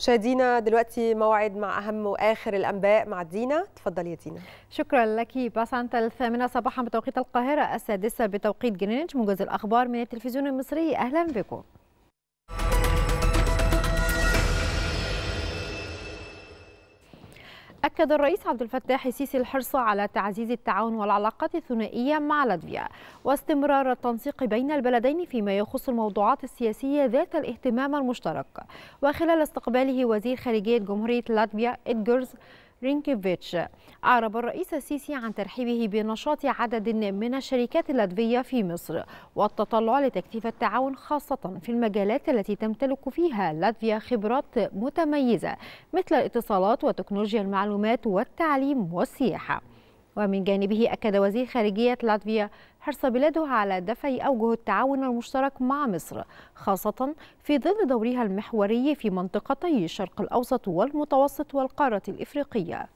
مشاهدينا دلوقتي موعد مع اهم واخر الانباء مع دينا تفضل يا دينا شكرا لك باسعنت الثامنه صباحا بتوقيت القاهره السادسه بتوقيت جرينتش موجز الاخبار من التلفزيون المصري اهلا بكم أكد الرئيس عبد الفتاح السيسي الحرص على تعزيز التعاون والعلاقات الثنائية مع لاتفيا واستمرار التنسيق بين البلدين فيما يخص الموضوعات السياسية ذات الاهتمام المشترك وخلال استقباله وزير خارجية جمهورية لاتفيا إدجرز رينكيفيتش أعرب الرئيس السيسي عن ترحيبه بنشاط عدد من الشركات اللاتفية في مصر والتطلع لتكثيف التعاون خاصة في المجالات التي تمتلك فيها لاتفيا خبرات متميزة مثل الاتصالات وتكنولوجيا المعلومات والتعليم والسياحة ومن جانبه أكد وزير خارجية لاتفيا حرص بلاده على دفع أوجه التعاون المشترك مع مصر خاصة في ظل دورها المحوري في منطقتي الشرق الأوسط والمتوسط والقارة الإفريقية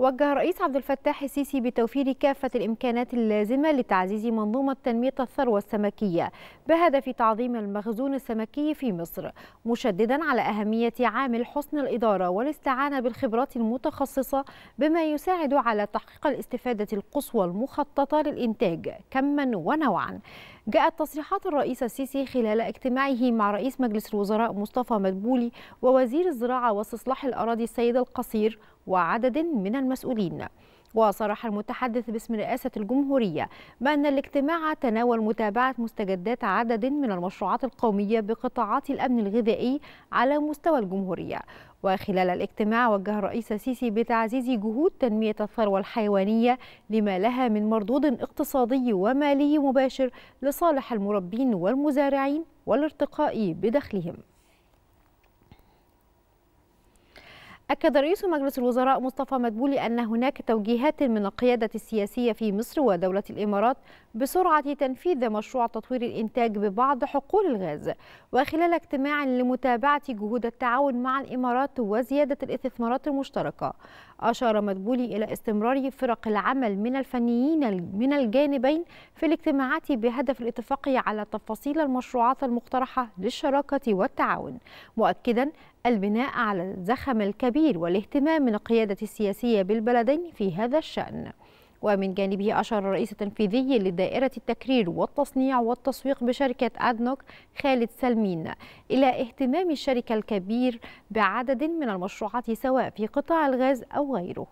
وجه الرئيس عبد الفتاح السيسي بتوفير كافة الإمكانات اللازمة لتعزيز منظومة تنمية الثروة السمكية بهدف تعظيم المخزون السمكي في مصر مشددا على أهمية عامل حسن الإدارة والاستعانة بالخبرات المتخصصة بما يساعد على تحقيق الاستفادة القصوى المخططة للإنتاج كما ونوعا جاءت تصريحات الرئيس السيسي خلال اجتماعه مع رئيس مجلس الوزراء مصطفى مدبولي ووزير الزراعة واستصلاح الأراضي السيد القصير وعدد من المسؤولين وصرح المتحدث باسم رئاسة الجمهورية بأن الاجتماع تناول متابعة مستجدات عدد من المشروعات القومية بقطاعات الأمن الغذائي على مستوى الجمهورية وخلال الاجتماع وجه الرئيس السيسي بتعزيز جهود تنمية الثروة الحيوانية لما لها من مردود اقتصادي ومالي مباشر لصالح المربين والمزارعين والارتقاء بدخلهم أكد رئيس مجلس الوزراء مصطفى مدبولي أن هناك توجيهات من القيادة السياسية في مصر ودولة الإمارات بسرعة تنفيذ مشروع تطوير الإنتاج ببعض حقول الغاز وخلال اجتماع لمتابعة جهود التعاون مع الإمارات وزيادة الاستثمارات المشتركة أشار مدبولي إلى استمرار فرق العمل من الفنيين من الجانبين في الاجتماعات بهدف الاتفاق على تفاصيل المشروعات المقترحة للشراكة والتعاون مؤكدا البناء على الزخم الكبير والاهتمام من القيادة السياسية بالبلدين في هذا الشأن ومن جانبه أشار الرئيس التنفيذي لدائرة التكرير والتصنيع والتسويق بشركة أدنوك خالد سلمين إلى اهتمام الشركة الكبير بعدد من المشروعات سواء في قطاع الغاز أو غيره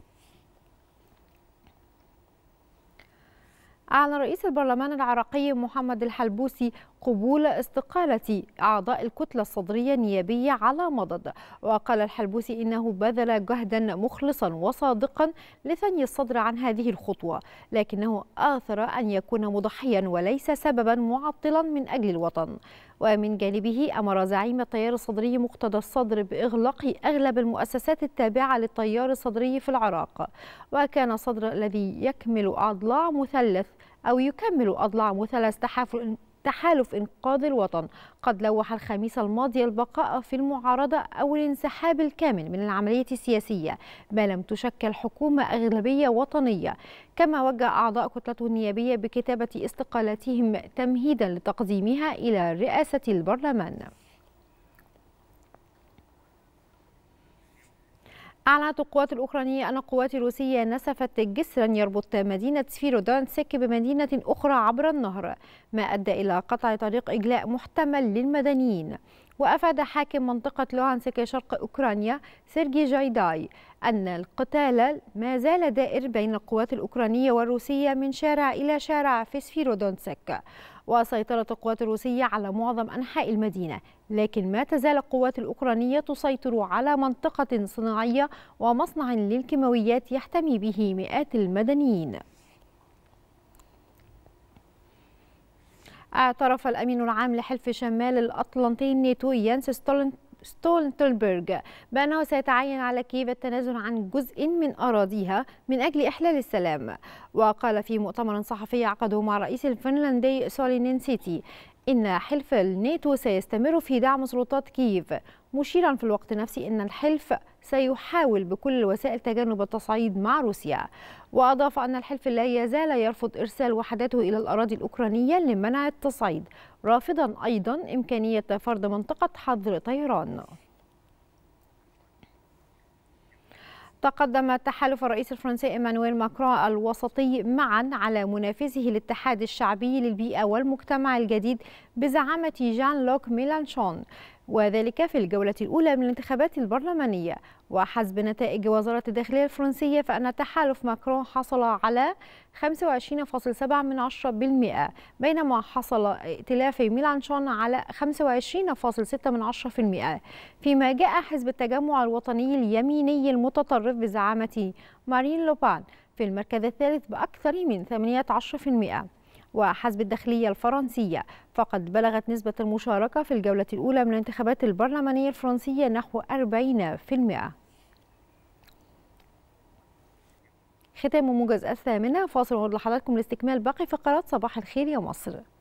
أعلن رئيس البرلمان العراقي محمد الحلبوسي قبول استقالة أعضاء الكتلة الصدرية النيابية على مضض وقال الحلبوسي إنه بذل جهدا مخلصا وصادقا لثني الصدر عن هذه الخطوة لكنه آثر أن يكون مضحيا وليس سببا معطلا من أجل الوطن ومن جانبه أمر زعيم التيار الصدري مقتدى الصدر بإغلاق أغلب المؤسسات التابعة للتيار الصدري في العراق وكان الصدر الذي يكمل أضلاع مثلث أو يكمل أضلاع مثلث تحالف تحالف إنقاذ الوطن قد لوح الخميس الماضي البقاء في المعارضة أو الانسحاب الكامل من العملية السياسية ما لم تشكل حكومة أغلبية وطنية كما وجه أعضاء كتلته النيابية بكتابة استقالاتهم تمهيدا لتقديمها إلى رئاسة البرلمان أعلنت القوات الأوكرانية أن القوات الروسية نسفت جسرا يربط مدينة سفيرودانسك بمدينة أخرى عبر النهر ما أدى إلى قطع طريق إجلاء محتمل للمدنيين وأفاد حاكم منطقة لوهانسك شرق أوكرانيا سيرجي جايداي أن القتال ما زال دائر بين القوات الأوكرانية والروسية من شارع إلى شارع في سفيرودونسك وسيطرت القوات الروسية على معظم أنحاء المدينة لكن ما تزال القوات الأوكرانية تسيطر على منطقة صناعية ومصنع للكيماويات يحتمي به مئات المدنيين اعترف الأمين العام لحلف شمال الأطلنطي الناتوي يانس ستولنت ستولتنبرغ بأنه سيتعين على كييف التنازل عن جزء من أراضيها من أجل إحلال السلام وقال في مؤتمر صحفي عقده مع رئيس الفنلندي سولينين سيتي إن حلف الناتو سيستمر في دعم سلطات كييف مشيرا في الوقت نفسه أن الحلف سيحاول بكل الوسائل تجنب التصعيد مع روسيا وأضاف أن الحلف لا يزال يرفض إرسال وحداته إلى الأراضي الأوكرانية لمنع التصعيد رافضا أيضا إمكانية فرض منطقة حظر طيران تقدم تحالف الرئيس الفرنسي إيمانويل ماكرون الوسطي معا على منافسه الاتحاد الشعبي للبيئة والمجتمع الجديد بزعامة جان لوك ميلانشون وذلك في الجولة الأولى من الانتخابات البرلمانية وحسب نتائج وزارة الداخلية الفرنسية فأن تحالف ماكرون حصل على 25.7% من بينما حصل ائتلاف ميلانشون على 25.6% من فيما جاء حزب التجمع الوطني اليميني المتطرف بزعامة مارين لوبان في المركز الثالث بأكثر من 18% وحسب الداخلية الفرنسية فقد بلغت نسبة المشاركة في الجولة الأولى من الانتخابات البرلمانية الفرنسية نحو 40% ختام موجز الثامنة فاصل ونعود لحضراتكم لاستكمال باقي فقرات صباح الخير يا مصر